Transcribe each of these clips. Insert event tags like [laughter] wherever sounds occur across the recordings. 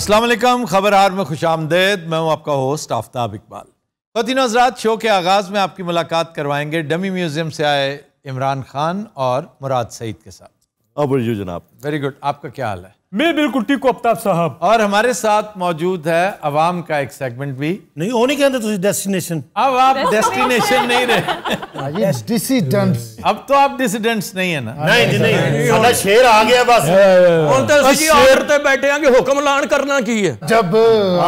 असलम खबर आर में खुश आमदेद मैं हूं आपका होस्ट आफ्ताब इकबाल फतिन हजरात शो के आगाज़ में आपकी मुलाकात करवाएंगे डमी म्यूज़ियम से आए इमरान खान और मुराद सईद के साथ अब जनाब वेरी गुड आपका क्या हाल है मैं बिल्कुल ठीक हूं अफ्ताब साहब और हमारे साथ मौजूद है अवाम का एक सेगमेंट भी नहीं होने के अंदर डेस्टिनेशन अब आप डेस्टिनेशन नहीं रहे डिसिडेंट्स हाँ, अब तो आप डिसिडेंट्स नहीं है ना नहीं नहीं शेर आ गया बस ਹੁਣ तो ਅਸੀਂ ਆਰਡਰ ਤੇ ਬੈਠੇ ਆਂਗੇ ਹੁਕਮ ਲਾਣ ਕਰਨਾ ਕੀ ਹੈ ਜਬ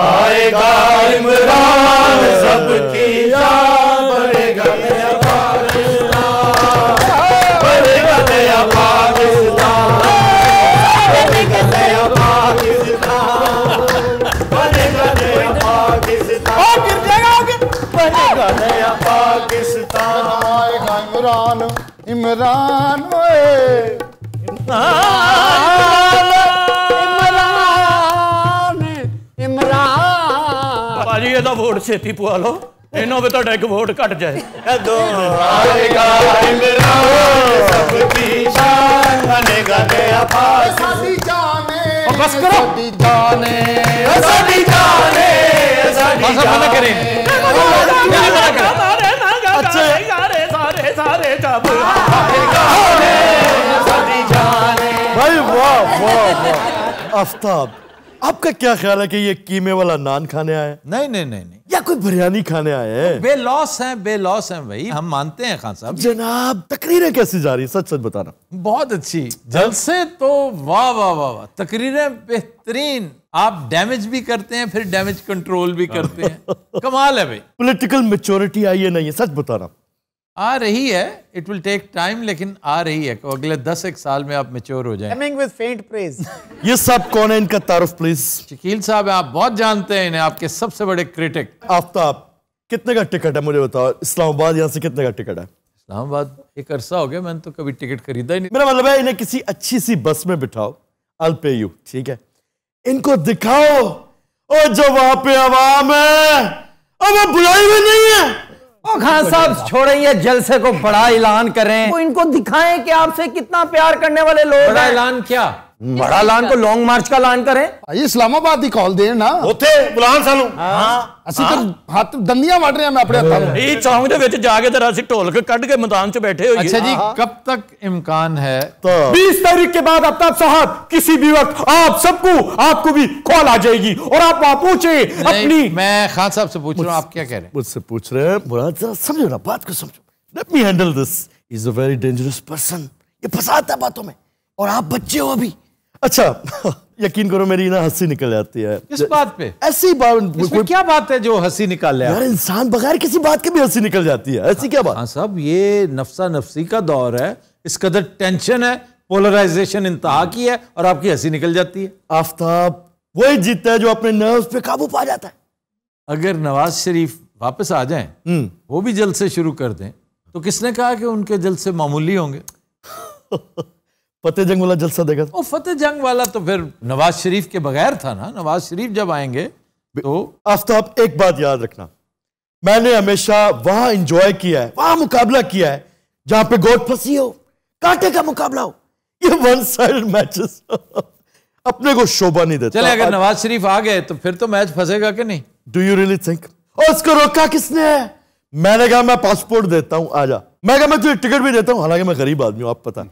ਆਏਗਾ ਇਮਰਾਨ ਸਭ ਕੀ ਜਾ ਇਮਰਾਨ ਓਏ ਇਮਰਾਨ ਇਮਰਾਨ ਭਾਜੀ ਇਹਦਾ ਵੋਟ ਛੇਤੀ ਪਵਾ ਲਓ ਇਹਨੋਂ ਵੀ ਤੁਹਾਡਾ ਇੱਕ ਵੋਟ ਘਟ ਜਾਏ ਦੋ ਆਏਗਾ ਇਮਰਾਨ ਸਭ ਦੀ ਸ਼ਾਨ ਬਣੇਗਾ ਤੇ ਆਪਾਸ ਸਾਡੀ ਜਾਨੇ ਉਹ ਬਸ ਕਰੋ ਸਾਡੀ ਜਾਨੇ ਸਾਡੀ ਜਾਨੇ ਸਾਡੀ ਜਾਨੇ ਬਸ ਬਣਾ ਕਰੇ ਕਰੇ हमारे जब हाँ। भाई वाह वाह वाह आफ्ताब आपका क्या ख्याल है कि ये कीमे वाला नान खाने आए नहीं नहीं नहीं नहीं या कोई बिरयानी खाने आए हैं बेलॉस हैं बेलॉस हैं भाई हम मानते हैं खान साहब जनाब तकरीरें कैसी जा रही सच सच बताना बहुत अच्छी जलसे तो वाह वाह वाह वाह तकरीरें बेहतरीन आप डैमेज भी करते हैं फिर डैमेज कंट्रोल भी करते हैं [laughs] कमाल है भाई पॉलिटिकल मेच्योरिटी आई है नहीं है सच बता रहा हूँ आ रही है इट विल टेक टाइम लेकिन आ रही है अगले दस एक साल में आप मेच्योर हो जाए कमिंग विद फेंट प्रेज ये सब कौन है इनका तारुफ प्लीज शकील साहब आप बहुत जानते हैं इन्हें आपके सबसे बड़े क्रिटिक आफ्ताब कितने का टिकट है मुझे बताओ इस्लामाबाद यहाँ से कितने का टिकट है इस्लामाबाद एक अरसा हो गया मैंने तो कभी टिकट खरीदा ही नहीं मेरा मतलब है इन्हें किसी अच्छी सी बस में बिठाओ अल पे यू ठीक है इनको दिखाओ और जो वहां पे आवाम है अब बुलाई हुई नहीं है और खान साहब छोड़ें ये जलसे को बड़ा ऐलान करें तो इनको दिखाएं कि आपसे कितना प्यार करने वाले लोग बड़ा ऐलान क्या बड़ा लान को लॉन्ग मार्च का लान करें इस्लामाबाद ही कॉल दे ना होते बुलान सालू हाँ, हाँ। असी तो हाँ। हाथ ਦੰਦੀਆਂ ਵੱਢ रहे हैं मैं अपने हाथ में ये चाहूँगे ਦੇ वैसे जागे तो रासी टोल के कट के ਮੈਦਾਨ से बैठे हो अच्छा जी हाँ। कब तक इम्कान है तो बीस तारीख के बाद तक साहब किसी भी वक्त आप सबको आपको भी कॉल आ जाएगी और आप आप पूछे अपनी मैं खान साहब से पूछ रहा हूँ आप क्या कह रहे हैं मुझसे पूछ रहे हैं जरा समझो ना बात को समझो let me handle this is a very dangerous person ये फंसाता बातों में और आप बच्चे हो अभी अच्छा [laughs] यकीन करो मेरी ना हंसी निकल जाती है किस बात पे ऐसी बात कोई क्या बात है जो हंसी निकाल ले यार इंसान बगैर किसी बात के भी हंसी निकल जाती है ऐसी क्या बात हाँ साहब ये नफसा नफसी का दौर है इस कदर टेंशन है पोलराइजेशन इंतहा की है और आपकी हंसी निकल जाती है आफ्ताब वही जीतता है जो अपने नर्व पे काबू पा जाता है अगर नवाज शरीफ वापस आ जाए हम्म। वो भी से शुरू कर दें तो किसने कहा कि उनके से मामूली होंगे [laughs] फतेह जंग वाला जलसा देखा था फतेह जंग वाला तो फिर नवाज शरीफ के बगैर था ना नवाज शरीफ जब आएंगे तो आफ्ताब एक बात याद रखना मैंने हमेशा वहां इंजॉय किया है वहां मुकाबला किया है जहां पे गोट फंसी हो कांटे का मुकाबला हो ये वन साइड मैचेस अपने को शोभा नहीं देता चले अगर नवाज शरीफ आ गए तो फिर तो मैच फंसेगा कि नहीं डू यू रियली थिंक और उसको रोका किसने है मैंने कहा मैं पासपोर्ट देता हूँ आ जा मैं कहा मैं तुझे टिकट भी देता हूँ हालांकि मैं गरीब आदमी हूँ आप पता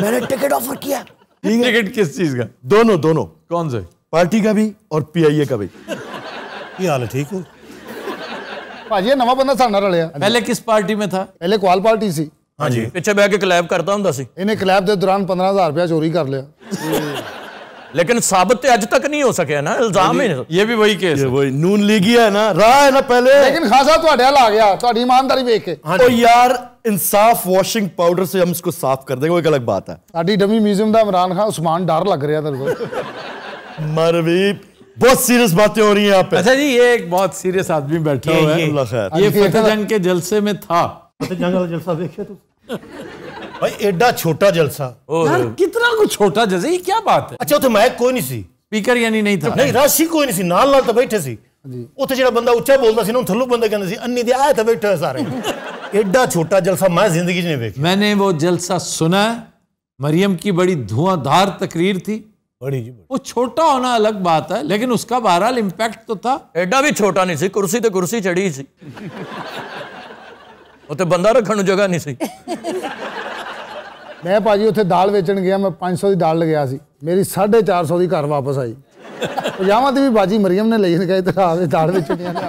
मैंने टिकट ऑफर किया टिकट किस चीज का दोनों दोनों कौन से पार्टी का भी और पीआईए का भी ये हाल है ठीक है नवा बंदा सा ਬੰਦਾ ਸਾਡਾ पहले किस पार्टी में था पहले ਪਹਿਲੇ पार्टी सी हाँ जी पीछे बह के ਕਲੈਬ करता हूँ इन्हें ਇਹਨੇ के दौरान पंद्रह हजार रुपया चोरी कर लिया हम्म। लेकिन साबित तो आज तक नहीं हो सके ना इल्जाम ही ये भी वही केस है वही नून लीगी है ना रहा है ना पहले लेकिन खासा तो ਹਲ आ गया तो ईमानदारी ਵੇਖ के ओ यार इंसाफ वॉशिंग पाउडर से हम इसको साफ कर देंगे वो एक अलग बात है ਸਾਡੀ ਡਮੀ ਮਿਊਜ਼ੀਅਮ ਦਾ ਇਮਰਾਨ ਖਾਨ ਉਸਮਾਨ ਡਰ ਲੱਗ ਰਿਹਾ ਤੇਰੇ को मरवीप बहुत सीरियस बातें हो रही हैं यहाँ पे अच्छा जी ये एक बहुत सीरियस आदमी बैठा हुआ है ये फतेह जंग के जलसे में था फतेह जंग वाला जलसा देखे तू भाई एडा छोटा जलसा यार कितना कुछ छोटा जलसा ये क्या बात है अच्छा उथे माइक कोई नहीं सी स्पीकर यानी नहीं था नहीं राशि कोई नहीं सी नाल नाल तो बैठे सी उथे जेड़ा बंदा उच्चा बोलता सी ना थल्लू बंदा कहंदा सी अन्नी दे आए तो बैठे सारे [laughs] एडा छोटा जलसा मैं जिंदगी च नहीं देखा मैंने वो जलसा सुना है मरियम की बड़ी धुआंधार तकरीर थी बड़ी जी बड़ी। वो छोटा होना अलग बात है लेकिन उसका बहरहाल इम्पैक्ट तो था एडा भी छोटा नहीं सी कुर्सी तो कुर्सी चढ़ी सी [laughs] उते बंदा रखने जगह नहीं सी [laughs] ਮੈਂ ਭਾਜੀ ਉੱਥੇ ਦਾਲ ਵੇਚਣ ਗਿਆ ਮੈਂ 500 ਦੀ ਦਾਲ ਲਗਿਆ ਸੀ ਮੇਰੀ 450 ਦੀ ਘਰ ਵਾਪਸ ਆਈ ਪੰਜਾਹਾਂ ਦੀ ਵੀ ਬਾਜੀ ਮਰੀਮ ਨੇ ਲਈ ਨਗਾਈ ਤੇ ਦੇ ਦਾਲ ਵੇਚਣੀਆਂ ਨੇ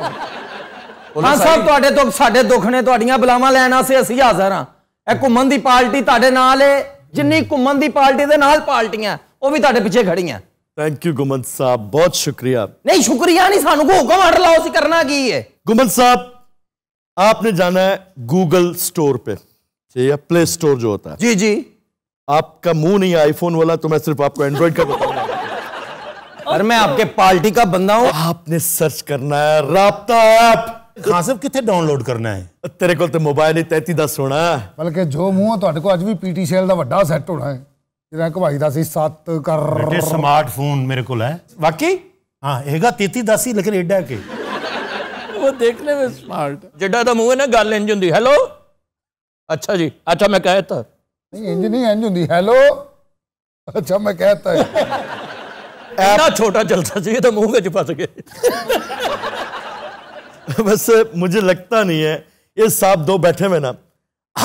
ਹਾਂ ਸਾਹਿਬ ਤੁਹਾਡੇ ਤੋਂ ਸਾਡੇ ਦੁੱਖ ਨੇ ਤੁਹਾਡੀਆਂ ਬਲਾਵਾਂ ਲੈਣ ਆਸੇ ਅਸੀਂ ਹਾਜ਼ਰ ਆ ਇਹ ਘੁੰਮਣ ਦੀ ਪਾਰਟੀ ਤੁਹਾਡੇ ਨਾਲ ਏ ਜਿੰਨੀ ਘੁੰਮਣ ਦੀ ਪਾਰਟੀ ਦੇ ਨਾਲ ਪਾਰਟੀਆਂ ਉਹ ਵੀ ਤੁਹਾਡੇ ਪਿੱਛੇ ਖੜੀਆਂ ਥੈਂਕ ਯੂ ਗੁਮਨ ਸਾਹਿਬ ਬਹੁਤ ਸ਼ੁਕਰੀਆ ਨਹੀਂ ਸ਼ੁਕਰੀਆ ਨਹੀਂ ਸਾਨੂੰ ਕੋ ਹੁਕਮ ਅੜ ਲਾਓ ਅਸੀਂ ਕਰਨਾ ਕੀ ਹੈ ਗੁਮਨ ਸਾਹਿਬ ਆਪਨੇ ਜਾਣਾ ਹੈ गूगल स्टोर ਤੇ या प्ले स्टोर जो होता है जी जी आपका मुंह नहीं आईफोन वाला तो मैं सिर्फ आपको एंड्रॉइड का बताऊंगा अरे मैं आपके पार्टी का बंदा हूँ आपने सर्च करना है राबता ऐप ਖਾਨ ਸਾਹਿਬ ਕਿੱਥੇ ਡਾਊਨਲੋਡ ਕਰਨਾ ਹੈ ਤੇਰੇ ਕੋਲ ਤੇ ਮੋਬਾਈਲ ਹੀ 33 ਦਾ ਸੋਣਾ ਬਲਕਿ ਜੋ ਮੂੰਹ ਤੁਹਾਡੇ ਕੋਲ ਅੱਜ ਵੀ ਪੀਟੀ ਸੇਲ ਦਾ ਵੱਡਾ ਸੈੱਟ ਹੋਣਾ ਹੈ ਜਿਹੜਾ ਘਵਾਈ ਦਾ ਸੀ 7 ਕਰ ਬੇਟੇ ਸਮਾਰਟਫੋਨ ਮੇਰੇ ਕੋਲ ਹੈ ਵਾਕਈ ਹਾਂ ਇਹਗਾ 33 ਦਾ ਸੀ ਲੇਕਿਨ ਐਡਾ ਕੇ ਉਹ ਦੇਖਨੇ ਵਿੱਚ ਸਮਾਰਟ ਜਿੱਡਾ ਦਾ ਮੂੰਹ ਹੈ ਨਾ ਗੱਲ ਇੰਜ ਹੁੰਦੀ ਹੈਲੋ अच्छा जी अच्छा मैं कहता तो। नहीं इंज होती हेलो अच्छा मैं कहता तो। [laughs] ऐसा छोटा जलसा चाहिए तो मुंह में छुपा सके बस [laughs] मुझे लगता नहीं है ये साहब दो बैठे हुए ना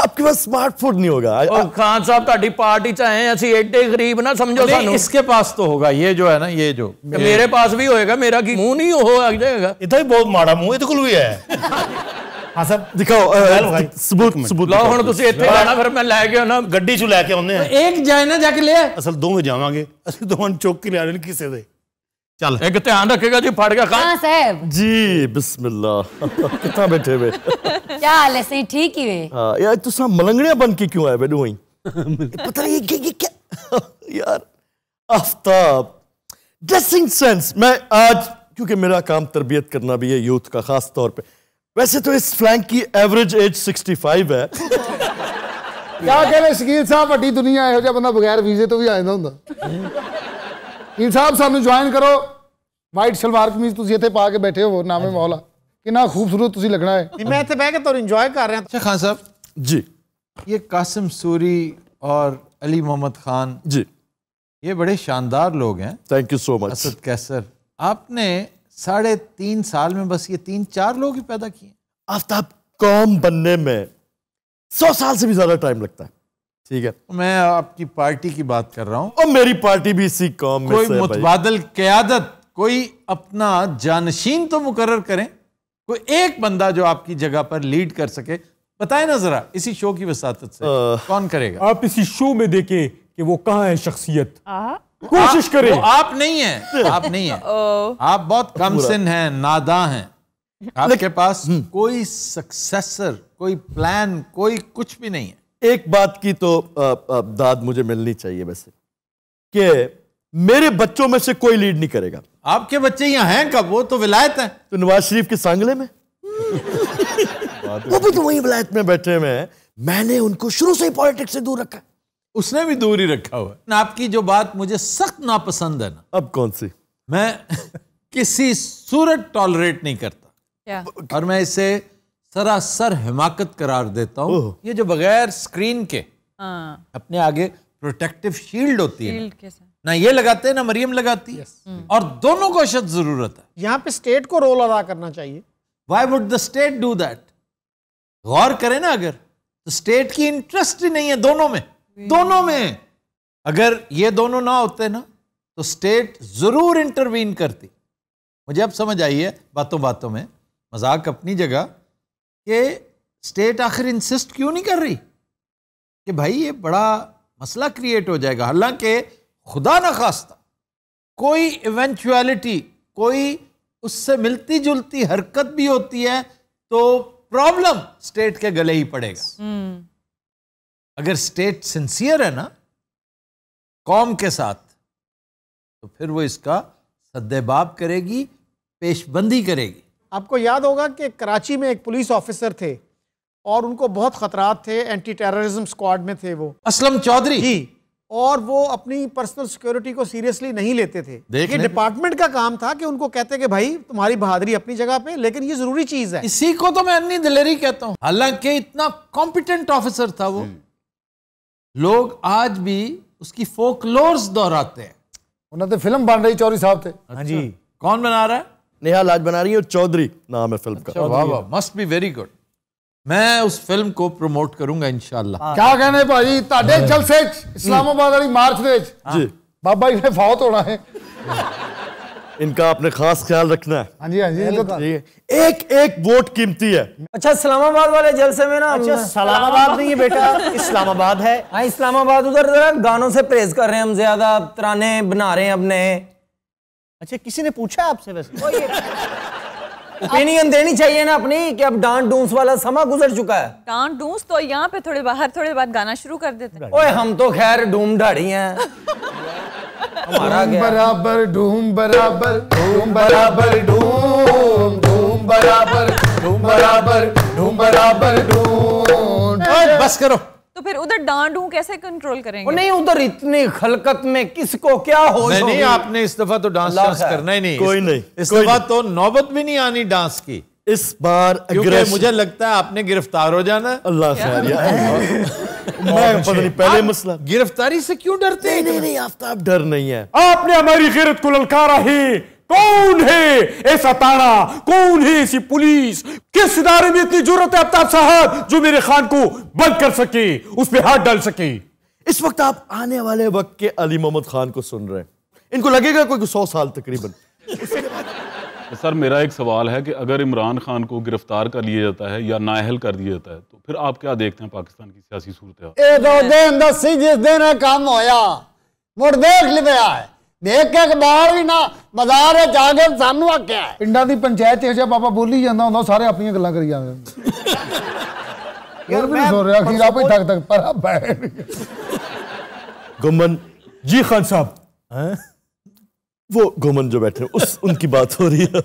आपके पास स्मार्टफोन नहीं होगा और खान साहब ताकि पार्टी चाहे ऐसी ਅਸੀਂ गरीब ना समझो ਸਮਝੋ ਸਾਨੂੰ ਇਸਕੇ ਪਾਸ ਤਾਂ ਹੋਗਾ ਇਹ ਜੋ ਹੈ ਨਾ ਇਹ ਜੋ ਮੇਰੇ ਪਾਸ ਵੀ ਹੋਏਗਾ ਮੇਰਾ ਕੀ ਮੂੰਹ ਨਹੀਂ ਉਹ ਆ ਜਾਏਗਾ ਇਹ ਤਾਂ ਬਹੁਤ ਮਾੜਾ ਮੂੰਹ ਹਾਂ ਸਭ ਦਿਖਾਓ ਸਬੂਤ ਸਬੂਤ ਲਓ ਹੁਣ ਤੁਸੀਂ ਇੱਥੇ ਜਾਣਾ ਫਿਰ ਮੈਂ ਲੈ ਕੇ ਆਉਣਾ ਗੱਡੀ 'ਚ ਲੈ ਕੇ ਆਉਂਦੇ ਆ ਇੱਕ ਜਾਏ ਨਾ ਜਾ ਕੇ ਲੈ ਅਸਲ ਦੋਵੇਂ ਜਾਵਾਂਗੇ ਅਸੀਂ ਦੋਵਾਂ ਨੂੰ ਚੁੱਕ ਕੇ ਲਿਆ ਰਹੇ ਕਿਸੇ ਦੇ ਚੱਲ ਇੱਕ ਧਿਆਨ ਰੱਖੇਗਾ ਜੀ ਫੜ ਗਿਆ ਖਾਨ ਸਾਹਿਬ ਜੀ ਬਿਸਮਿਲ੍ਲਾ ਕਿੱਥਾਂ ਬੈਠੇ ਵੇ ਕੀ ਹਾਲ ਹੈ ਸਹੀ ਠੀਕ ਹੀ ਵੇ ਹਾਂ ਯਾਰ ਤੁਸੀਂ ਮਲੰਗੜੀਆਂ ਬਣ ਕੇ ਕਿਉਂ ਆਏ ਬੈਡੂ ਹੀ ਪਤਾ ਨਹੀਂ ਇਹ ਕੀ ਯਾਰ आफ्ताब ड्रेसिंग सेंस मैं आज क्योंकि मेरा काम तरबियत करना भी है यूथ का खास तौर पे वैसे तो इस फ्लैंक की एवरेज एज 65 है क्या कह रहे शकील साहब बड़ी दुनिया है बंदा बगैर वीजे तो भी आ जाता हूं शकील साहब सामने ज्वाइन करो वाइट सलवार कमीज तुम इतने पा के बैठे हो नामे हाँ मौला कि खूबसूरत लगना है मैं इतने बह के तो इंजॉय कर रहा अच्छा खान साहब जी ये कासिम सूरी और अली मोहम्मद खान जी ये बड़े शानदार लोग हैं thank you so much Asad Qaiser आपने साढ़े तीन साल में बस ये तीन चार लोग ही पैदा किए आफ्ताब कौम बनने में सौ साल से भी ज्यादा टाइम लगता है ठीक है तो मैं आपकी पार्टी की बात कर रहा हूं और मेरी पार्टी भी इसी कौम कोई मुतबादल क्यादत कोई अपना जानशीन तो मुकर करें कोई एक बंदा जो आपकी जगह पर लीड कर सके बताए ना जरा इसी शो की वसात से आ, कौन करेगा आप इसी शो में देखें कि वो कहाँ है शख्सियत कोशिश करें वो आप नहीं है आप नहीं है [laughs] आप बहुत कम सिन हैं नादा हैं आपके पास हम्म। कोई सक्सेसर कोई प्लान कोई कुछ भी नहीं है एक बात की तो दाद मुझे मिलनी चाहिए वैसे कि मेरे बच्चों में से कोई लीड नहीं करेगा आपके बच्चे यहाँ हैं कब वो तो विलायत है तो नवाज शरीफ के सांगले में [laughs] वो भी तो वही विलायत में बैठे हुए हैं मैंने उनको शुरू से ही पॉलिटिक्स से दूर रखा उसने भी दूरी रखा हुआ है आपकी जो बात मुझे सख्त नापसंद है ना अब कौन सी मैं [laughs] किसी सूरत टॉलरेट नहीं करता yeah. और मैं इसे सरासर हिमाकत करार देता हूँ oh. ये जो बगैर स्क्रीन के ah. अपने आगे प्रोटेक्टिव शील्ड होती है ना ये लगाते हैं ना मरियम लगाती है हम्म। और दोनों को अशद जरूरत है यहाँ पे स्टेट को रोल अदा करना चाहिए why would the state do that गौर करें ना अगर तो स्टेट की इंटरेस्ट ही नहीं है दोनों में दोनों में अगर ये दोनों ना होते ना तो स्टेट जरूर इंटरवीन करती मुझे अब समझ आई है बातों बातों में मजाक अपनी जगह कि स्टेट आखिर इंसिस्ट क्यों नहीं कर रही कि भाई ये बड़ा मसला क्रिएट हो जाएगा हालांकि खुदा ना खास्ता कोई इवेंचुअलिटी कोई उससे मिलती जुलती हरकत भी होती है तो प्रॉब्लम स्टेट के गले ही पड़ेगा hmm. अगर स्टेट सिंसियर है ना कौम के साथ तो फिर वो इसका सद्देबाब करेगी पेशबंदी करेगी आपको याद होगा कि कराची में एक पुलिस ऑफिसर थे और उनको बहुत खतरात थे एंटी टेररिज्म स्क्वाड में थे वो असलम चौधरी जी और वो अपनी पर्सनल सिक्योरिटी को सीरियसली नहीं लेते थे देखिए डिपार्टमेंट का काम था कि उनको कहते कि भाई तुम्हारी बहादुरी अपनी जगह पे लेकिन ये जरूरी चीज है इसी को तो मैं अन्नी दिलेरी कहता हूँ हालांकि इतना कॉम्पिटेंट ऑफिसर था वो हम्म। लोग आज भी उसकी फोकलोर्स दोहराते हैं उन्होंने तो फिल्म बन रही चौधरी साहब थे अच्छा। हाँ जी कौन बना रहा है नेहा लाज बना रही है और चौधरी नाम है फिल्म का अच्छा, वाह वाह मस्ट बी वेरी गुड मैं उस फिल्म को प्रमोट करूंगा ਇਨਸ਼ਾਅੱਲਾ हाँ। क्या कहने ਭਾਜੀ ताडे ਜਲਸੇ ਇਸਲਾਮਾਬਾਦ ਵਾਲੀ ਮਾਰਚ ਦੇ ਵਿੱਚ जी ਬਾਬਾ ਜੀ ਨੇ ਫੌਤ ਹੋਣਾ ਹੈ इनका आपने खास ख्याल रखना है हाँ जी हाँ जी एक एक वोट कीमती है अच्छा इस्लामाबाद वाले जलसे में ना अच्छा इस्लामाबाद नहीं है बेटा इस्लामाबाद है हाँ इस्लामाबाद उधर गानों से प्रेज कर रहे हैं हम ज्यादा तराने बना रहे हैं अपने अच्छा किसी ने पूछा आपसे वैसे ओपिनियन देनी चाहिए ना अपनी कि अब डांट डूस वाला समा गुजर चुका है डांट डूस तो यहाँ पे थोड़े बाहर थोड़े बाद गाना शुरू कर देते हैं ओए हम तो खैर डूम ढाड़ी हैं डूम बराबर डूम बराबर डूम बराबर डूम डूम बराबर डूम बराबर डूम बराबर डूम तो बस करो तो फिर उधर डांडू कैसे कंट्रोल करेंगे नहीं उधर इतनी खलकत में किसको क्या हो नहीं, नहीं आपने इस दफा तो डांस डांस करना ही नहीं कोई नहीं इस दफा तो नौबत भी नहीं आनी डांस की इस बार क्योंकि मुझे लगता है आपने गिरफ्तार हो जाना अल्लाह [laughs] मैं पता नहीं पहले मसला गिरफ्तारी से क्यों डरते हैं नहीं नहीं आफ्ताब तो- डर नहीं है आपने हमारी गिरत को ललकारा ही कौन है ऐसा तारा कौन है ऐसी पुलिस किस इदारे में इतनी जरूरत है आफ्ताब साहब जो मेरे खान को बंद कर सके उस पर हाथ डाल सके इस वक्त आप आने वाले वक्त के अली मोहम्मद खान को सुन रहे हैं इनको लगेगा कोई सौ साल तकरीबन उसके [laughs] बाद [laughs] सर मेरा एक सवाल है कि अगर इमरान खान को गिरफ्तार कर लिया जाता है या नाहल कर दिया जाता है तो फिर आप क्या देखते हैं पाकिस्तान की सियासी सूरत काम होया बोली सारे अपनी गल [laughs] गुमन जी खान साहब वो घुमन जो बैठे उस उनकी बात हो रही है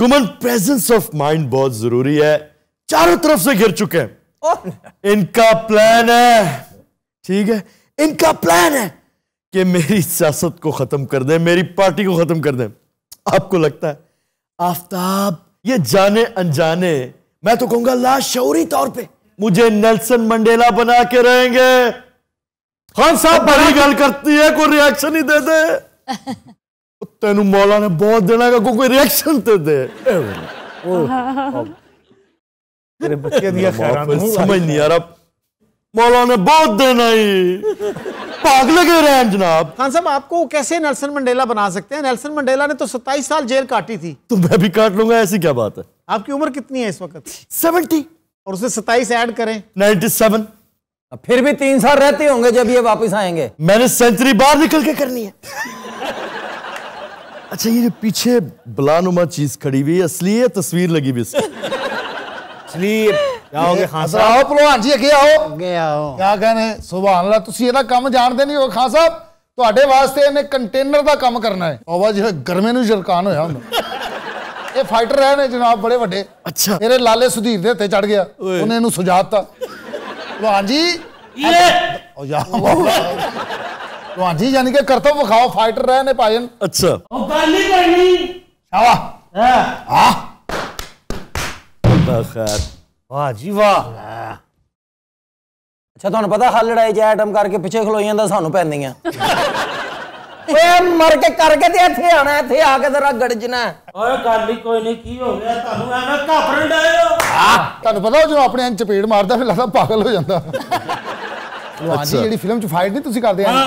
घुमन प्रेजेंस ऑफ माइंड बहुत जरूरी है चारों तरफ से घिर चुके हैं इनका प्लान है ठीक है इनका प्लान है कि मेरी सियासत को खत्म कर दें मेरी पार्टी को खत्म कर दें आपको लगता है आफ्ताब ये जाने अनजाने मैं तो कहूंगा लाशौरी तौर पे मुझे नेल्सन मंडेला बना के रहेंगे खान साहब बड़ी गल करती है कोई रिएक्शन ही दे दे [laughs] तेन मौला ने बहुत देना ही पागल लगे रहे जनाब खान साहब आपको कैसे नेल्सन मंडेला बना सकते हैं नेल्सन मंडेला ने तो 27 साल जेल काटी थी तो मैं भी काट लूंगा ऐसी क्या बात है आपकी उम्र कितनी है इस वक्त 70 और उसे 27 ऐड करें 97 फिर भी तीन साल रहते होंगे जब ये वापस आएंगे मैंने सेंचुरी बाहर निकल के करनी है अच्छा ये पीछे बलानुमा चीज खड़ी हुई है असली है तस्वीर लगी हुई ਖਾਨ ਸਾਹਿਬ ਆਓ ਪਹਿਲਵਾਨ ਜੀ ਅੱਗੇ ਆਓ ਅੱਗੇ ਆਓ ਕੀ ਕਹਨੇ ਸੁਭਾਨ ਅੱਲਾ ਤੁਸੀਂ ਇਹਦਾ ਕੰਮ ਜਾਣਦੇ ਨਹੀਂ ਹੋ ਖਾਨ ਸਾਹਿਬ ਤੁਹਾਡੇ ਵਾਸਤੇ ਇਹਨੇ ਕੰਟੇਨਰ ਦਾ ਕੰਮ ਕਰਨਾ ਹੈ ਬਾਬਾ ਜਿਹੜਾ ਗਰਮੇ ਨੂੰ ਜਰਕਾਨ ਹੋਇਆ ਹੁੰਦਾ ਇਹ ਫਾਈਟਰ ਹੈ ਨੇ ਜਨਾਬ ਬੜੇ ਵੱਡੇ ਅੱਛਾ ਮੇਰੇ ਲਾਲੇ ਸੁਧੀਰ ਦੇ ਹੱਥੇ ਚੜ ਗਿਆ ਉਹਨੇ ਇਹਨੂੰ ਸੁਝਾਤਾ ਪਹਿਲਵਾਨ ਜੀ ਇਹ ਓ ਯਾਰ जी यानी के करतब खाओ फाइटर रहे ने पायन अच्छा ओ गाली कोई नहीं शावा हां बखैर वाह जी वाह अच्छा ਤੁਹਾਨੂੰ ਪਤਾ ਹੱਲ ਲੜਾਈ ਜੇ ਆਟਮ ਕਰਕੇ ਪਿੱਛੇ ਖਲੋ ਜਾਂਦਾ ਸਾਨੂੰ ਪੈਂਦੀਆਂ ਓਏ ਮਰ ਕੇ ਕਰਕੇ ਤੇ ਇੱਥੇ ਆਣਾ ਇੱਥੇ ਆ ਕੇ ਤੇਰਾ ਗੜਜਣਾ ਓਏ ਗੱਲ ਹੀ ਕੋਈ ਨਹੀਂ ਕੀ ਹੋ ਗਿਆ ਤੁਹਾਨੂੰ ਐਵੇਂ ਘਾਬਰਨ ਡਾਇਓ ਤੁਹਾਨੂੰ ਪਤਾ ਜਦੋਂ ਆਪਣੇ ਐਂ ਚਪੇੜ ਮਾਰਦਾ ਫਿਰ ਲੱਗਦਾ ਪਾਗਲ ਹੋ ਜਾਂਦਾ ਲੋ ਹਾਂਜੀ ਜਿਹੜੀ ਫਿਲਮ ਚ ਫਾਈਟ ਨਹੀਂ ਤੁਸੀਂ ਕਰਦੇ ਆ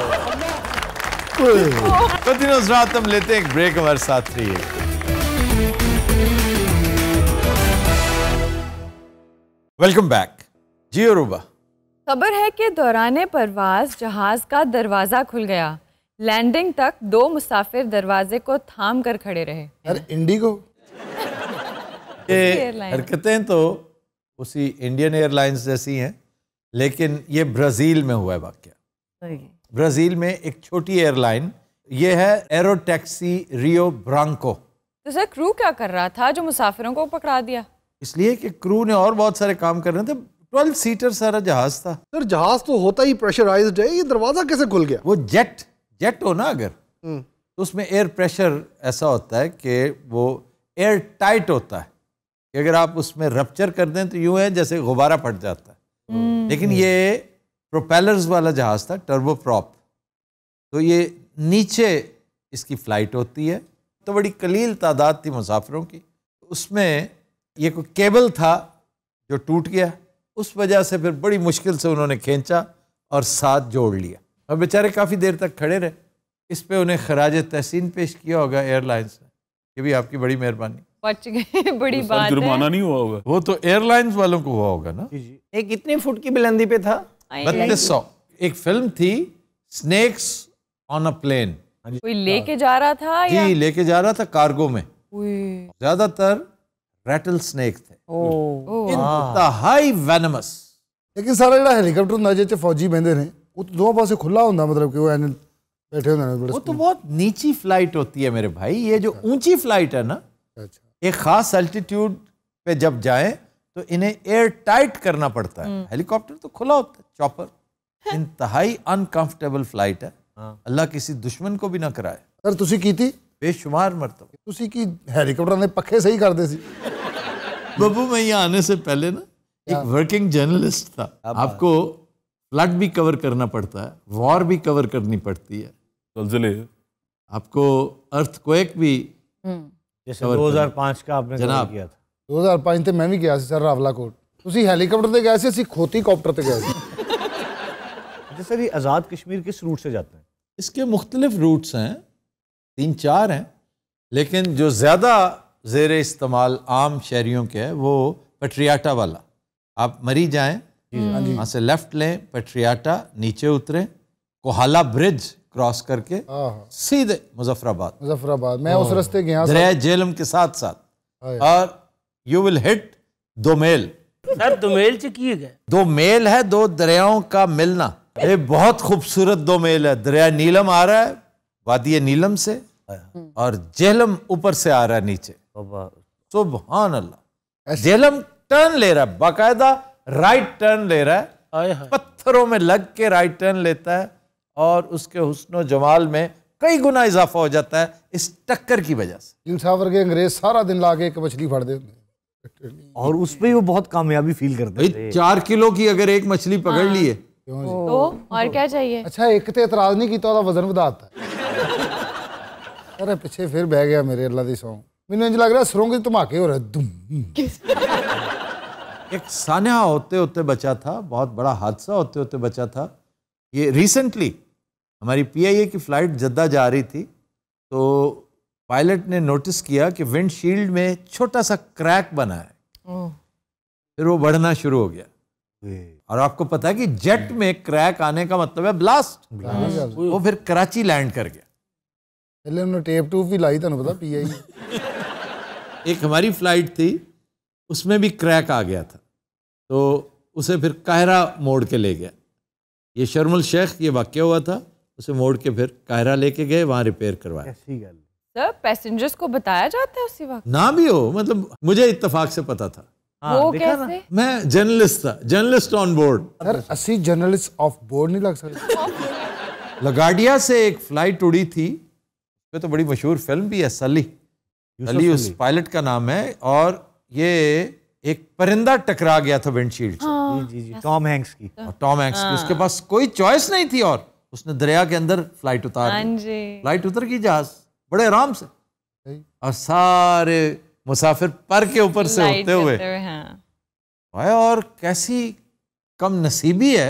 बिल्कुल तो दिनों रात हम लेते हैं एक ब्रेक हमारे साथ रही है वेलकम बैक जी अरूबा खबर है कि दौरान परवाज जहाज का दरवाजा खुल गया लैंडिंग तक दो मुसाफिर दरवाजे को थाम कर खड़े रहे यार इंडिगो हरकतें तो उसी इंडियन एयरलाइंस जैसी हैं लेकिन ये ब्राज़ील में हुआ है वाक्य ब्राज़ील में एक छोटी एयरलाइन ये है एरो टैक्सी रियो ब्रांको तो सर क्रू क्या कर रहा था जो मुसाफिरों को पकड़ा दिया इसलिए कि क्रू ने और बहुत सारे काम कर रहे थे ट्वेल्व सीटर सारा जहाज था सर जहाज तो होता ही प्रेशराइज्ड है ये दरवाजा कैसे खुल गया वो जेट जेट हो ना अगर हम्म। तो उसमें एयर प्रेशर ऐसा होता है कि वो एयर टाइट होता है कि अगर आप उसमें रपच्चर कर दें तो यूं है जैसे गुब्बारा फट जाता है हम्म। लेकिन ये प्रोपेलर्स वाला जहाज़ था टर्बोप्रॉप तो ये नीचे इसकी फ़्लाइट होती है तो बड़ी कलील तादाद थी मुसाफिरों की उसमें ये कोई केबल था जो टूट गया उस वजह से फिर बड़ी मुश्किल से उन्होंने खींचा और साथ जोड़ लिया और बेचारे काफ़ी देर तक खड़े रहे इस पे उन्हें खराज तहसीन पेश किया होगा एयरलाइंस ने ये भी आपकी बड़ी मेहरबानी बच गए [laughs] बड़ी तो बात जुर्माना नहीं हुआ होगा वो तो एयरलाइंस वालों को हुआ होगा ना एक इतने फुट की बुलंदी पे था बत्तीस सौ एक फिल्म थी स्नेक्स ऑन अ प्लेन कोई लेके जा रहा था जी लेके जा रहा था कार्गो में ज्यादातर रेटल स्नेक थे इंतहाई वेनमस ਲੇਕਿਨ ਸਾਰਾ ਜਿਹੜਾ ਹੈਲੀਕਾਪਟਰ ਹੁੰਦਾ ਜਿਹਦੇ ਚ ਫੌਜੀ ਬੈੰਦੇ ਨੇ ਉਹ ਤਾਂ ਦੋਵਾਂ ਪਾਸੇ ਖੁੱਲਾ ਹੁੰਦਾ ਮਤਲਬ ਕਿ ਉਹ बैठे होंगे वो तो बहुत नीची फ्लाइट होती है मेरे भाई ये जो ऊंची फ्लाइट है ना अच्छा एक खास अल्टीट्यूड पे जब जाएं तो इन्हें एयर टाइट करना पड़ता है हेलीकॉप्टर हम्म। तो खुला होता है चॉपर हाँ। इंतहाई अनकंफर्टेबल फ्लाइट है हाँ। अल्लाह किसी दुश्मन को भी ना कराए सर की थी बेशुमार मरतब की हेलीकॉप्टर ने पखे सही कर दे सी ਬੱਬੂ मैं यहाँ आने से पहले ना एक वर्किंग जर्नलिस्ट था आपको फ्लड भी कवर करना पड़ता है वॉर भी कवर करनी पड़ती है आपको अर्थक्वेक भी हम्म। जैसे 2005 का आपने जनाब किया था दो 2005 ਤੇ ਮੈਂ ਵੀ ਗਿਆ ਸੀ ਸਰ ਰਾਵਲਾਕੋਟ ਤੁਸੀਂ ਹੈਲੀਕਾਪਟਰ ਤੇ गए ਸੀ असं खोती कॉप्टर से गए ਸੀ अच्छा, सर ये आज़ाद कश्मीर किस रूट से जाते हैं इसके मुख्तलिफ रूट्स हैं तीन चार हैं लेकिन जो ज़्यादा जेर इस्तेमाल आम शहरीों के है वो पटरियाटा वाला आप मरी जाएँ हाँ वहाँ से लेफ़्ट लें पटरियाटा नीचे उतरें कोहाला ब्रिज क्रॉस करके हाँ, हाँ। सीधे मुजफ्फराबाद मुजफ्फराबाद मैं उस रास्ते गया जेलम के साथ साथ और यू विल हिट दो मेल सर दो मेल से तो दो मेल है दो दरियाओं का मिलना ये बहुत खूबसूरत दो मेल है दरिया नीलम आ रहा है वादी नीलम से और जेहलम ऊपर से आ रहा है नीचे सुबह जेहलम टर्न ले रहा है बाकायदा राइट टर्न ले रहा है पत्थरों में लग के राइट टर्न लेता है और उसके हुस्न जमाल में कई गुना इजाफा हो जाता है इस टक्कर की वजह से सावर के अंग्रेज सारा दिन लाके एक मछली फाड़ देते और उस पर वो बहुत कामयाबी फील करते हैं चार किलो की अगर एक मछली पकड़ हाँ। ली है तो और क्या चाहिए अच्छा एक तो एतराज नहीं किया तो वजन ਵਧाता अरे पीछे फिर बह गया मेरे अल्लाह दी सौ मैंने इंज लग रहा ਸਰੋਂ ਦੇ ਧਮਾਕੇ ਹੋ ਰਹੇ ਦੁਮ एक सान्या होते होते बचा था बहुत बड़ा हादसा होते होते बचा था ये रिसेंटली हमारी पीआईए की फ़्लाइट जद्दा जा रही थी तो पायलट ने नोटिस किया कि विंडशील्ड में छोटा सा क्रैक बना है फिर वो बढ़ना शुरू हो गया और आपको पता है कि जेट में क्रैक आने का मतलब है ब्लास्ट, हाँ। वो फिर कराची लैंड कर गया पहले टेप टू भी लाई था पता एक हमारी फ्लाइट थी उसमें भी क्रैक आ गया था तो उसे फिर काहरा मोड़ के ले गया ये शर्मुल शेख ये वाक्य हुआ था उसे मोड़ के फिर काहरा लेके गए वहाँ रिपेयर करवाया ऐसी गल सर पैसेंजर्स को बताया जाता है उसी वक्त ना भी हो मतलब मुझे इत्तेफाक से पता था हाँ, वो हाँ, कैसे? मैं जर्नलिस्ट था जर्नलिस्ट ऑन बोर्ड सर अस्सी जर्नलिस्ट ऑफ बोर्ड नहीं लग सकते लगाडिया से एक फ्लाइट उड़ी थी उसमें तो बड़ी मशहूर फिल्म भी है सली सली उस पायलट का नाम है और ये एक परिंदा टकरा गया था विंडशील्ड हाँ, टॉम हैंक्स की और टॉम हैंक्स की उसके हाँ। पास कोई चॉइस नहीं थी और उसने दरिया के अंदर फ्लाइट उतार फ्लाइट हाँ उतर की जहाज बड़े आराम से और सारे मुसाफिर पर के ऊपर से होते हुए हाँ। और कैसी कम नसीबी है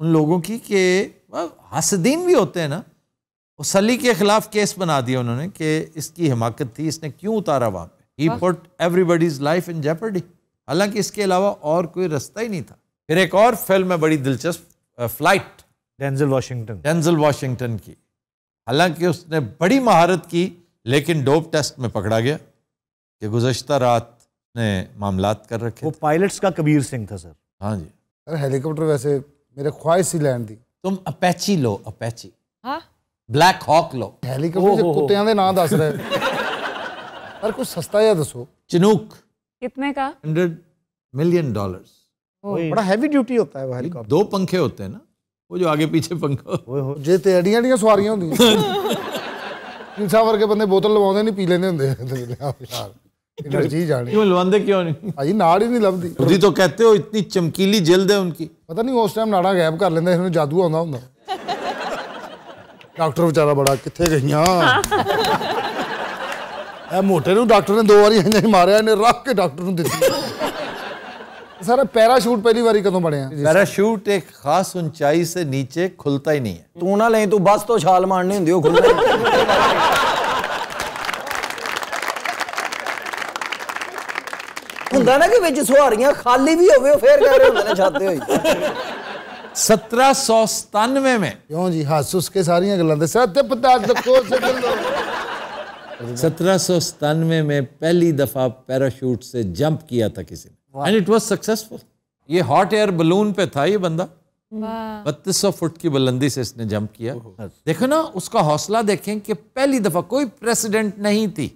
उन लोगों की कि हसदीन भी होते हैं ना सली के खिलाफ केस बना दिया उन्होंने कि इसकी हिमाकत थी इसने क्यों उतारा वहां पे ही put everybody's life in jeopardy हालांकि इसके अलावा और कोई रास्ता ही नहीं था फिर एक और फिल्म है बड़ी दिलचस्प Flight Denzel Washington Denzel Washington की हालांकि उसने बड़ी महारत की लेकिन डोप टेस्ट में पकड़ा गया कि गुजशत रात ने मामलात कर रखे वो पायलट्स का कबीर सिंह था सर हाँ जी सर हेलीकॉप्टर वैसे मेरे ख्वाहिश ही लैंड दी तुम अपैची लो अपैची हाँ? ब्लैक हॉक लो हेलीकॉप्टर ना दस रहे [laughs] पर कुछ सस्ता या दसो चिनूक कितने का हंड्रेड मिलियन डॉलर्स बड़ा हैवी ड्यूटी होता है वो हेलीकॉप्टर दो पंखे होते हैं ना ਉਹ ਜੋ ਆਗੇ ਪਿੱਛੇ ਪੰਗਾ ਓਏ ਹੋ ਜੇ ਤੇ ਅੜੀਆਂ ਅੜੀਆਂ ਸਵਾਰੀਆਂ ਹੁੰਦੀਆਂ ਇਨਸਾ ਵਰਗੇ ਬੰਦੇ ਬੋਤਲ ਲਵਾਉਂਦੇ ਨਹੀਂ ਪੀ ਲੈਂਦੇ ਹੁੰਦੇ ਯਾਰ एनर्जी ਜਾਣੀ ਕਿਉਂ ਲਵਾਉਂਦੇ ਕਿਉਂ ਨਹੀਂ भाजी ਨਾੜ ਹੀ ਨਹੀਂ ਲੱਭਦੀ ਤੁਸੀਂ ਤਾਂ ਕਹਤੇ ਹੋ ਇਤਨੀ ਚਮਕੀਲੀ ਜਲਦ ਹੈ ਉਨਕੀ ਪਤਾ ਨਹੀਂ ਉਸ ਟਾਈਮ ਨਾੜਾ ਗਾਇਬ ਕਰ ਲੈਂਦਾ ਇਹਨੂੰ ਜਾਦੂ ਆਉਂਦਾ ਹੁੰਦਾ ਡਾਕਟਰ ਵਿਚਾਰਾ ਬੜਾ ਕਿੱਥੇ ਗਈਆਂ ਇਹ ਮੋਟੇ ਨੂੰ ਡਾਕਟਰ ਨੇ ਦੋ ਵਾਰੀ ਇੰਜ ਮਾਰਿਆ ਇਹਨੇ ਰੱਖ ਕੇ ਡਾਕਟਰ ਨੂੰ ਦਿੱਤੀ सर पैराशूट पहली बार कदों बने पैराशूट एक खास ऊंचाई से नीचे खुलता ही नहीं है तू ना ले तू बस तो छाल मारनी होंगी खुल ਹੁੰਦਾ ਨਾ ਕਿ ਵਿੱਚ ਸੁਹਾਰੀਆਂ ਖਾਲੀ ਵੀ ਹੋਵੇ ਉਹ ਫੇਰ ਰਹੇ ਹੁੰਦੇ ਨੇ ਛਾਤੇ ਹੋਈ 1797 दफा पैराशूट से जंप किया था किसी ने एंड इट वॉज सक्सेसफुल ये हॉट एयर बलून पे था ये बंदा बत्तीस सौ फुट की बुलंदी से इसने जंप किया देखो ना उसका हौसला देखें कि पहली दफा कोई प्रेसिडेंट नहीं थी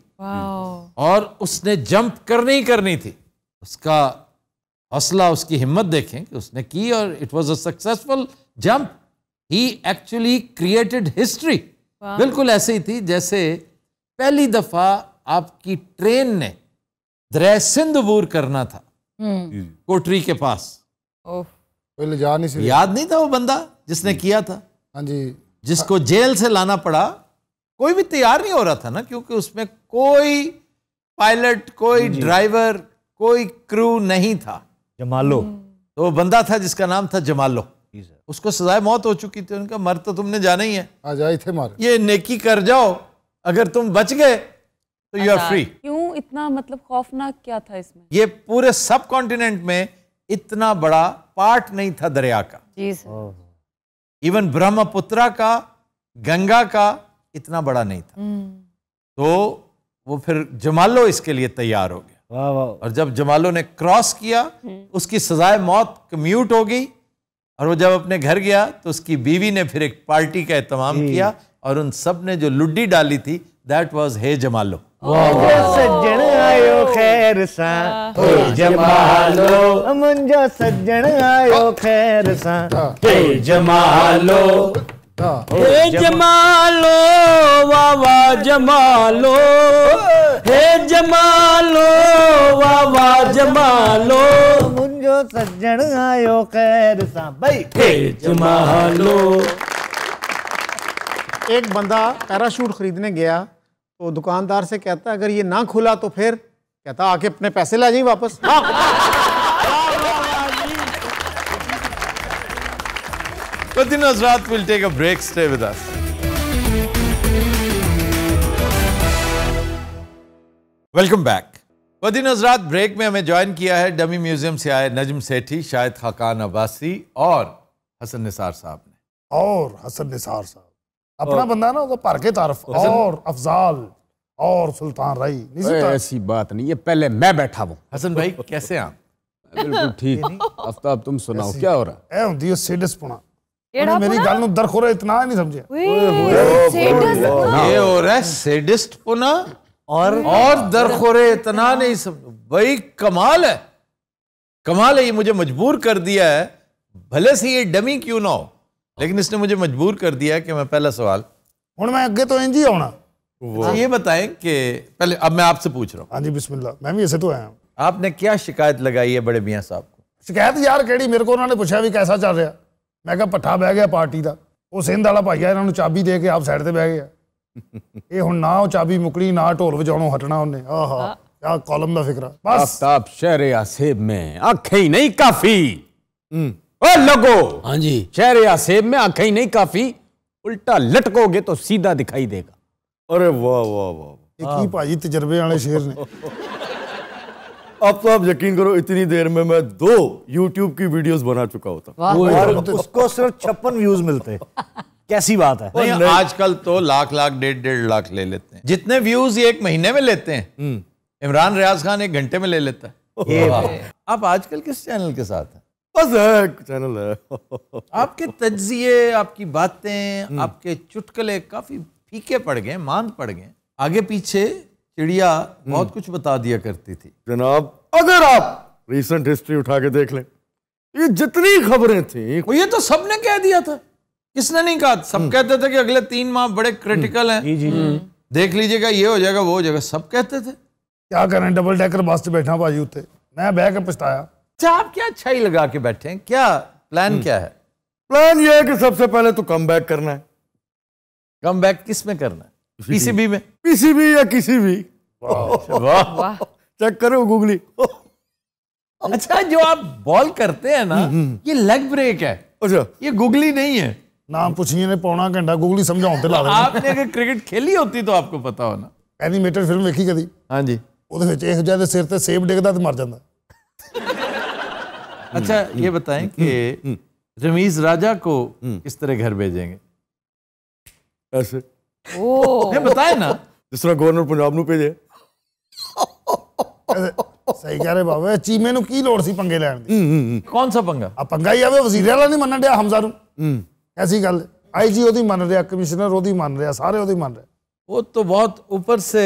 और उसने जंप करनी ही करनी थी उसका हौसला उसकी हिम्मत देखें कि उसने की और it was a successful jump ही एक्चुअली क्रिएटेड हिस्ट्री बिल्कुल ऐसे ही थी जैसे पहली दफा आपकी ट्रेन ने द्रैसिंदवूर करना था हम्म। कोटरी के पास पहले जा नहीं याद नहीं था वो बंदा जिसने किया था हाँ जी जिसको हाँ। जेल से लाना पड़ा कोई भी तैयार नहीं हो रहा था ना क्योंकि उसमें कोई पायलट कोई ड्राइवर कोई क्रू नहीं था जमालो हम्म। तो वो बंदा था जिसका नाम था जमालो उसको सजाए मौत हो चुकी थी उनका मर तो तुमने जाना ही है आ जाए थे मार ये नेकी कर जाओ अगर तुम बच गए तो यू आर फ्री क्यों क्यों इतना मतलब खौफनाक क्या था इसमें ये पूरे सब कॉन्टिनेंट में इतना बड़ा पार्ट नहीं था दरिया का इवन ब्रह्मपुत्रा का गंगा का इतना बड़ा नहीं था हम्म। तो वो फिर जमालो इसके लिए तैयार हो गया वाँ वाँ। और जब जमालो ने क्रॉस किया हम्म। उसकी सजाए मौत कम्यूट हो गई और वो जब अपने घर गया तो उसकी बीवी ने फिर एक पार्टी का एहतमाम किया और उन सब ने जो लुड्डी डाली थी दैट वाज हे जमालो आयो ख़ैर जमालो आयो ख़ैर जमालो हे जमालो वावा जमालो हे जमालो वावा जमालो आयो ख़ैर हे जमालो एक बंदा पैराशूट खरीदने गया तो दुकानदार से कहता अगर ये ना खुला तो फिर कहता आके अपने पैसे ला जाइए वापस वेलकम बैक वदी नजरात ब्रेक में हमें ज्वाइन किया है डमी म्यूजियम से आए नजम सेठी शाहिद खाकान अब्बासी और हसन निसार साहब ने और हसन निसार साहब अपना बंदा ना उसको भर के तारफ और अफजाल और सुल्तान रही ऐसी बात नहीं ये पहले मैं बैठा हूँ हसन भाई कैसे आप बिल्कुल [laughs] ठीक आफ्ताब तुम सुनाओ क्या हो रहा है ਹੁੰਦੀ ਸੇਡਸ ਪੁਣਾ ਉਹਨੇ ਮੇਰੀ ਗੱਲ ਨੂੰ ਦਰਖੋਰਾ ਇਤਨਾ ਨਹੀਂ ਸਮਝਿਆ ਇਹ ਹੋ ਰਿਹਾ और और दरखोरे इतना नहीं समझ भाई कमाल है कमाल है ये मुझे मजबूर कर दिया है भले से ये डमी क्यों ना हो लेकिन इसने मुझे मजबूर कर दिया कि मैं पहला सवाल हूँ मैं अगे तो इंज ही आना वो ये बताएं कि पहले अब मैं आपसे पूछ रहा हूँ हाँ जी बिस्मिल्लाह मैं भी ऐसे तो आया हूँ आपने क्या शिकायत लगाई है बड़े मियाँ साहब को शिकायत यार ਕਿਹੜੀ मेरे को उन्होंने पूछा भी कैसा चल रहा मैं क्या पट्ठा बह गया पार्टी का वो सिंध वाला भाई है इन्होंने चाबी दे के आप सैड से बह गया [laughs] ये हूँ ना चाबी ਉਹ ना ढोल ਨਾ हटना उन्हें आह हाँ। क्या कॉलम का फिक्र बस आप शहर आसेब में आखे ही नहीं काफी हम्म। लगो हाँ जी शहर या सेब में आंखें ही नहीं काफी उल्टा लटकोगे तो सीधा दिखाई देगा अरे वाह वाह वाह एक ही भाजी तजर्बे वाले शेर ने [laughs] अब तो आप यकीन करो इतनी देर में मैं दो YouTube की वीडियोस बना चुका होता और तो उसको सिर्फ छप्पन व्यूज मिलते कैसी बात है नहीं, नहीं। आजकल तो लाख लाख डेढ़ डेढ़ लाख ले लेते हैं जितने व्यूज ये एक महीने में लेते हैं हम्म। इमरान रियाज खान एक घंटे में ले लेता है आप आजकल किस चैनल के साथ हैं चैनल है [laughs] आपके तजिए आपकी बातें हम्म। आपके चुटकले काफी फीके पड़ गए मांद पड़ गए आगे पीछे चिड़िया हम्म। बहुत कुछ बता दिया करती थी जनाब अगर आप रिसेंट हिस्ट्री उठा के देख लें ये जितनी खबरें थी ये तो सबने कह दिया था किसने नहीं कहा सब हम्म। कहते थे कि अगले तीन माह बड़े क्रिटिकल हैं जी जी देख लीजिएगा ये हो जाएगा वो हो जाएगा सब कहते थे क्या करें डबल डेकर बस बैठा भाजी उते मैं बह के पछताया अच्छा आप क्या छाई लगा के बैठे हैं क्या प्लान हम्म। क्या है प्लान ये है कि सबसे पहले तो कम बैक करना है कम बैक किस में करना है पीसीबी में पीसीबी या किसी भी [laughs] चेक अच्छा, करो गूगली [laughs] अच्छा जो आप बॉल करते हैं ना हम्म, हम्म। ये लेग ब्रेक है अच्छा ये गुगली नहीं है नाम पूछिए ने पौना घंटा गुगली समझाते ला आपने अगर क्रिकेट खेली होती तो आपको पता होना ਐਨੀਮੇਟਡ ਫਿਲਮ ਵੇਖੀ ਕਦੀ ਹਾਂਜੀ ਉਹਦੇ ਵਿੱਚ ਇਹੋ ਜਿਹਾ ਦੇ ਸਿਰ ਤੇ ਸੇਬ ਡਿੱਗਦਾ ਤੇ ਮਰ ਜਾਂਦਾ [laughs] अच्छा ये बताएं कि रमीज राजा को किस तरह घर भेजेंगे ऐसे ओ ये बताए ना ਜਿਸ ਤਰ੍ਹਾਂ ਗਵਰਨਰ ਪੰਜਾਬ ਨੂੰ ਭੇਜੇ ਸਹੀ ਕਹ ਰਹੇ ਬਾਬੇ ਚੀਮੇ ਨੂੰ ਕੀ ਲੋੜ ਸੀ ਪੰਗੇ ਲੈਣ ਦੀ ਕੌਣ ਸਾ ਪੰਗਾ ਆ ਪੰਗਾ ਹੀ ਆਵੇ ਵਜ਼ੀਰ ਵਾਲਾ ਨਹੀਂ ਮੰਨਣ ਡਿਆ ਹਮਜ਼ਾ ਨੂੰ ਐਸੀ ਗੱਲ ਆਈਜੀ ਉਹਦੀ ਮੰਨ ਰਿਹਾ ਕਮਿਸ਼ਨਰ ਉਹਦੀ ਮੰਨ ਰਿਹਾ ਸਾਰੇ ਉਹਦੀ ਮੰਨ ਰਿਹਾ ਉਹ ਤਾਂ ਬਹੁਤ ਉੱਪਰ ਸੇ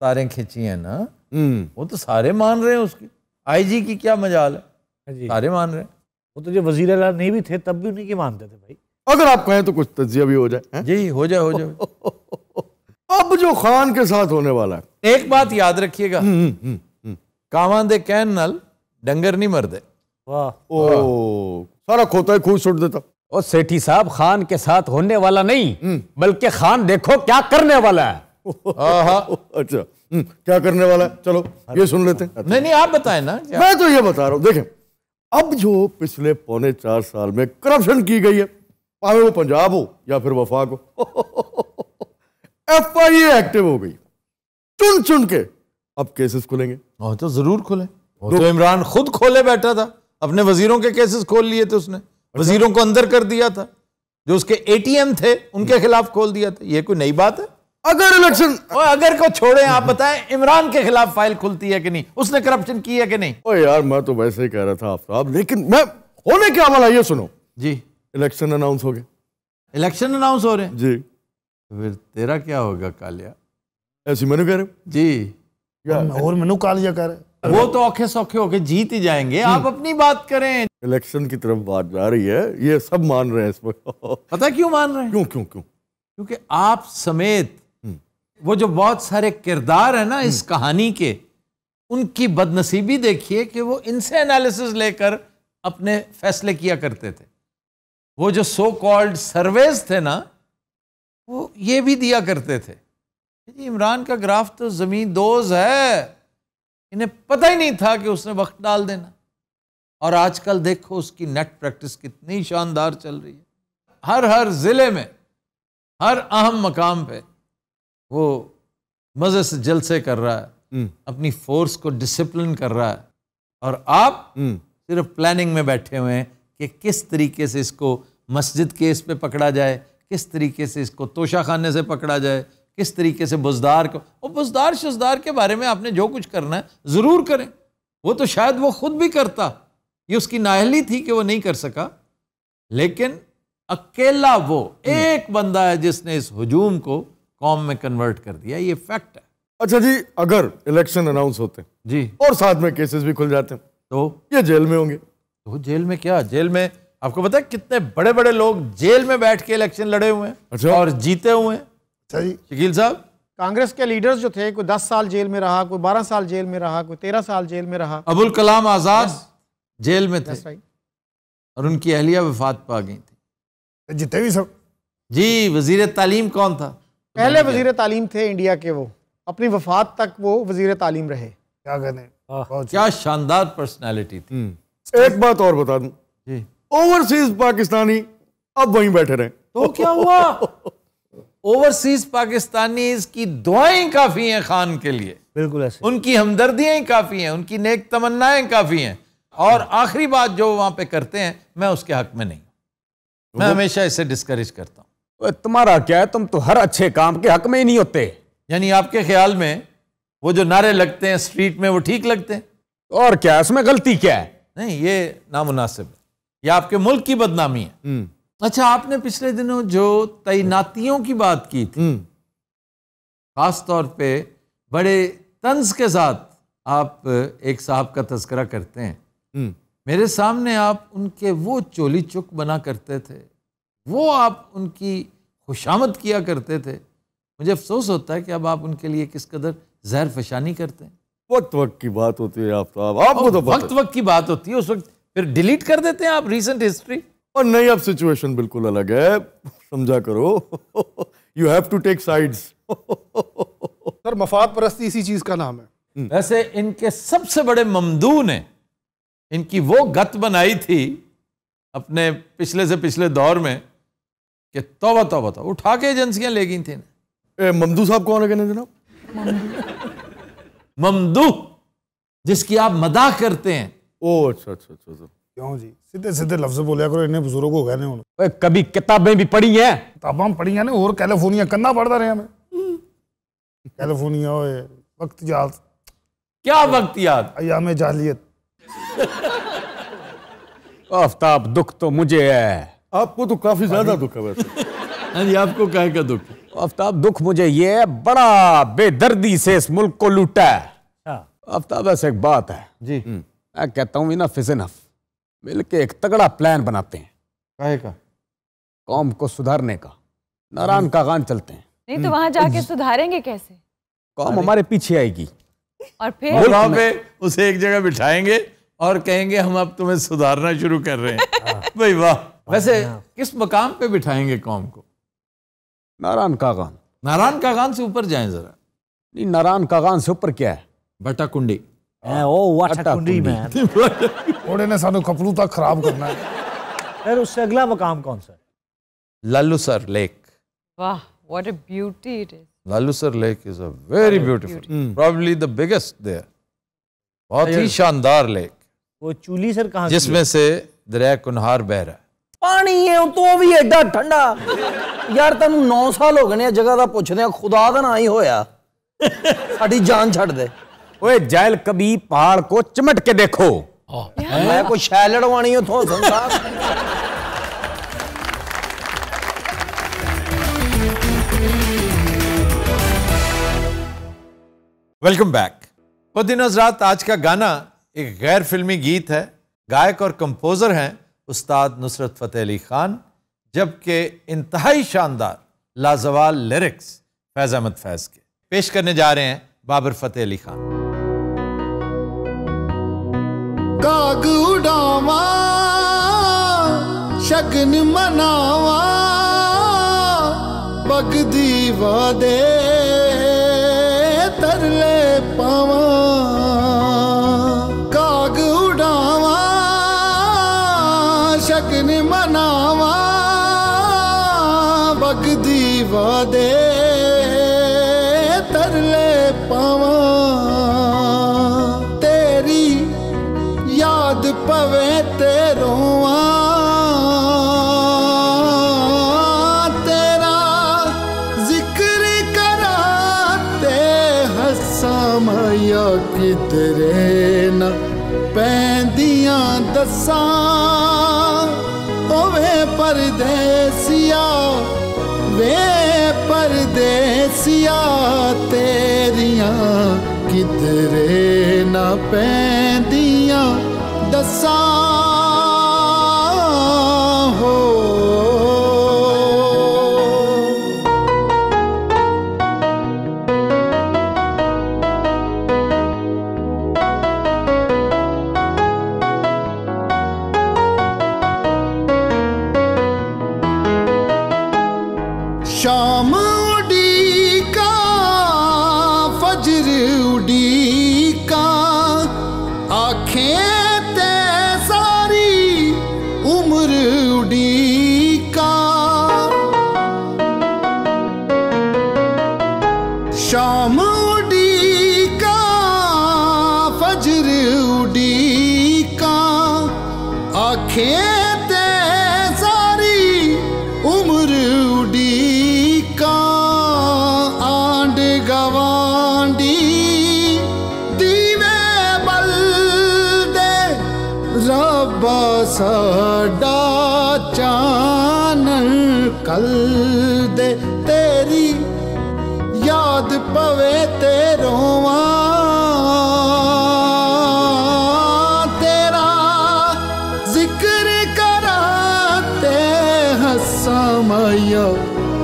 ਤਾਰੇ ਖਿੱਚੀ ਹੈ ਨਾ वो तो सारे मान रहे हैं उसकी आईजी की क्या मजाल है हाँ सारे मान रहे हैं वो तो जब वजीर अला नहीं भी थे तब भी उन्हीं के मानते थे भाई अगर आप कहें तो कुछ तजिया भी हो जाए जी हो जाए हो जाए [laughs] अब जो खान के साथ होने वाला है एक बात याद रखिएगा हम्म, हम्म, हम्म, कावान दे कैन नल डंगर नहीं मरदे वाह सारा खोता है खून छुट देता ओ सेठी साहब खान के साथ होने वाला नहीं बल्कि खान देखो क्या करने वाला है [laughs] अच्छा क्या करने वाला है चलो हाँ ये सुन लेते हैं नहीं नहीं आप बताए ना मैं तो ये बता रहा हूँ देखें अब जो पिछले पौने चार साल में करप्शन की गई है पावे वो पंजाब हो या फिर वफाक हो एफ आई ए एक्टिव हो गई चुन चुन के अब केसेस खुलेंगे हाँ तो जरूर खुले तो इमरान खुद खोले बैठा था अपने वजीरों के केसेस खोल लिए थे उसने अच्छा। वजीरों को अंदर कर दिया था जो उसके एटीएम थे उनके हम्म। खिलाफ खोल दिया था ये कोई नई बात है अगर इलेक्शन अगर को छोड़े आप बताएं इमरान के खिलाफ फाइल खुलती है कि नहीं उसने करप्शन की है कि नहीं ओ यार मैं तो वैसे ही कह रहा था आप लेकिन मैं होने क्या वाला ये सुनो जी इलेक्शन अनाउंस हो गए इलेक्शन अनाउंस हो रहे हैं जी तो फिर तेरा क्या होगा कालिया ऐसी मैंने कह रहे जी और मैनू कालिया कह रहे वो तो औखे सौखे होके जीत ही जाएंगे आप अपनी बात करें इलेक्शन की तरफ बात जा रही है ये सब मान रहे हैं इस पर पता क्यों मान रहे हैं क्यों क्यों क्यों क्योंकि आप समेत वो जो बहुत सारे किरदार है ना इस हम्म। कहानी के उनकी बदनसीबी देखिए कि वो इनसे एनालिसिस लेकर अपने फैसले किया करते थे वो जो सो कॉल्ड सर्वेज थे ना वो ये भी दिया करते थे इमरान का ग्राफ तो ज़मीन दोज है इन्हें पता ही नहीं था कि उसने वक्त डाल देना और आजकल देखो उसकी नेट प्रैक्टिस कितनी शानदार चल रही है हर हर ज़िले में हर अहम मकाम पे वो मज़े से जल से कर रहा है हम्म। अपनी फोर्स को डिसिप्लिन कर रहा है और आप हम्म। सिर्फ प्लानिंग में बैठे हुए हैं कि किस तरीके से इसको मस्जिद केस पे पकड़ा जाए किस तरीके से इसको तोशा खाने से पकड़ा जाए किस तरीके से बुजदार को और बुजदार शजदार के बारे में आपने जो कुछ करना है ज़रूर करें वो तो शायद वो खुद भी करता ये उसकी नाहली थी कि वो नहीं कर सका लेकिन अकेला वो हम्म। एक बंदा है जिसने इस हजूम को कॉम में कन्वर्ट कर दिया ये फैक्ट है अच्छा जी अगर इलेक्शन अनाउंस होते हैं जी और साथ में केसेस भी खुल जाते हैं तो ये जेल में होंगे तो जेल में क्या जेल में आपको पता है कितने बड़े बड़े लोग जेल में बैठ के इलेक्शन लड़े हुए हैं अच्छा। और जीते हुए हैं सही अच्छा शकील साहब कांग्रेस के लीडर्स जो थे कोई दस साल जेल में रहा कोई बारह साल जेल में रहा कोई तेरह साल जेल में रहा अबुल कलाम आजाद जेल में थे और उनकी अहलिया वफात पा गई थी तो जितने भी सब जी वजीर तालीम कौन था पहले वजीर तालीम थे इंडिया के वो अपनी वफात तक वो वजीर तालीम रहे क्या कहने क्या शानदार पर्सनैलिटी थी हम्म। एक बात और बता दू ओवरसीज पाकिस्तानी अब वही बैठे रहे तो क्या हुआ ओवरसीज पाकिस्तानी की दुआएं काफी हैं खान के लिए बिल्कुल ऐसे उनकी हमदर्दियां काफी हैं उनकी नेक तमन्नाएं काफी हैं और आखिरी बात जो वहां पे करते हैं मैं उसके हक में नहीं मैं हमेशा इसे डिस्करेज करता हूँ तुम्हारा क्या है तुम तो हर अच्छे काम के हक में ही नहीं होते यानी आपके ख्याल में वो जो नारे लगते हैं स्ट्रीट में वो ठीक लगते हैं और क्या उसमें गलती क्या है नहीं ये नामुनासिब है ये आपके मुल्क की बदनामी है हम्म। अच्छा आपने पिछले दिनों जो तैनातियों की बात की थी हम्म। खास तौर पे बड़े तंज के साथ आप एक साहब का तस्करा करते हैं हम्म। मेरे सामने आप उनके वो चोली चुक बना करते थे वो आप उनकी खुशामद किया करते थे मुझे अफसोस होता है कि अब आप उनके लिए किस कदर जहर फशानी करते हैं वक्त वक्त की बात होती है आफ्ताब आपको तो वक्त वक्त की बात होती है उस वक्त फिर डिलीट कर देते हैं आप रिसेंट हिस्ट्री और नहीं अब सिचुएशन बिल्कुल अलग है समझा करो you have to take sides sir मफाद परस्ती इसी चीज का नाम है हम्म। वैसे इनके सबसे बड़े ममदू ने इनकी वो गत बनाई थी अपने पिछले से पिछले दौर में कि तोबा तोबा तोबा उठा के एजेंसियां ले गई थी ए, ममदू साहब कौन है कहने जनाब ममदू जिसकी आप मदाह करते हैं ओ अच्छा, अच्छा अच्छा अच्छा क्यों जी सीधे सीधे लफ्ज बोलिया करो इन्हें बुजुर्ग हो गए ओए कभी किताबें भी पढ़ी हैं किताबें पढ़ी हैं और कैलिफोर्निया कन्ना पढ़ता रहे हमें कैलिफोर्निया ओए वक्त याद क्या वक्त याद अयाम जाहलीत आफ्ताब [laughs] दुख तो मुझे है आपको तो काफी ज्यादा दुख है वैसे [laughs] हाँ जी आपको काय का दुख आफ्ताब दुख मुझे ये है बड़ा बेदर्दी से इस मुल्क को लूटा है आफ्ताब हाँ। ऐसे एक बात है जी हम्म। मैं कहता हूँ इना फिज इनफ मिलके एक तगड़ा प्लान बनाते हैं कहे का कौम को सुधारने का नारायण हम्म। गान चलते हैं नहीं तो वहां जाके हम्म। सुधारेंगे कैसे कौम हमारे पीछे आएगी और फिर पे उसे एक जगह बिठाएंगे और कहेंगे हम अब तुम्हें सुधारना शुरू कर रहे हैं हाँ। [laughs] भाई वाह वैसे किस मकाम पे बिठाएंगे कौम को नारायण कागान नारायण कागान से ऊपर जाए जरा नहीं नारायण कागान से ऊपर क्या है बटा कुंडी हाँ, ने सानू कपलूता खराब करना है फिर उससे अगला मकाम कौन सा है लालू सर लेक वाह what a beauty it is Lulusar lake is a very beautiful probably the biggest there बहुत ही शानदार लेक वो चूली सर कहाँ जिसमें से दरिया कुनहार बह रहा है पानी है तो भी एडा ठंडा यार तेन नौ साल हो गए जगह का पुछद खुदा का ना ही होया जान छड़ जैल कभी पहाड़ को चमट के देखो मैं कोई शह लड़वाणी वेलकम बैक दिनों रात आज का गाना एक गैर फिल्मी गीत है गायक और कंपोजर हैं उस्ताद नुसरत फ़तेह अली ख़ान जबकि इंतहाई शानदार लाजवाल लिरिक्स फैज़ अहमद फैज़ के पेश करने जा रहे हैं बाबर फ़तेह अली ख़ान काग उड़ावा शगन मनावा बगदी वादे ਤੇਰੀਆਂ ਕਿਧਰੇ ਨਾ ਪੈਂਦੀਆਂ ਦਸਾਂ ਕੱਲ ਦੇ ਤੇਰੀ ਯਾਦ ਪਵੇ ਤੇ ਰੋਵਾਂ ਤੇਰਾ ਜ਼ਿਕਰ ਕਰਾਂ ਤੇ ਹੱਸਾਂ ਮਾਇਆ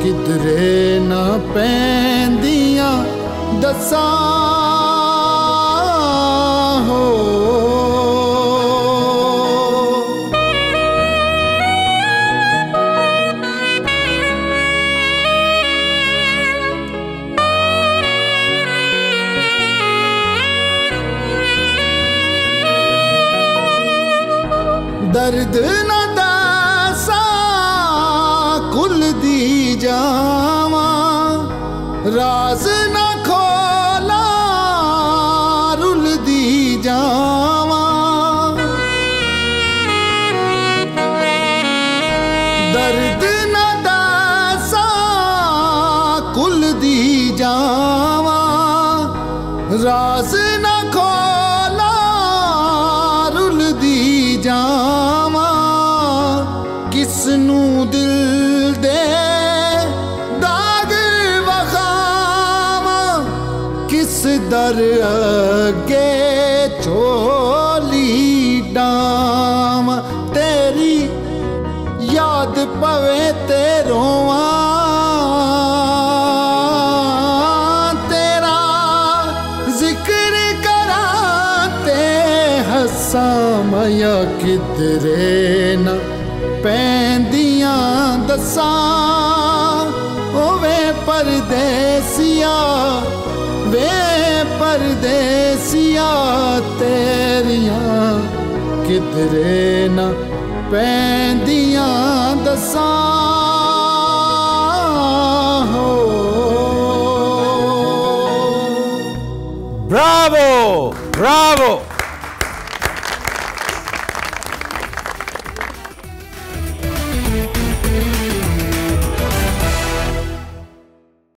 ਕਿਦਰੇ ਨਾ ਪੈਂਦੀਆਂ ਦਸਾਂ ਪੈਂਦੀਆਂ ਦਸਾਂ ਹੋ ਬਰਾਵੋ ਬਰਾਵੋ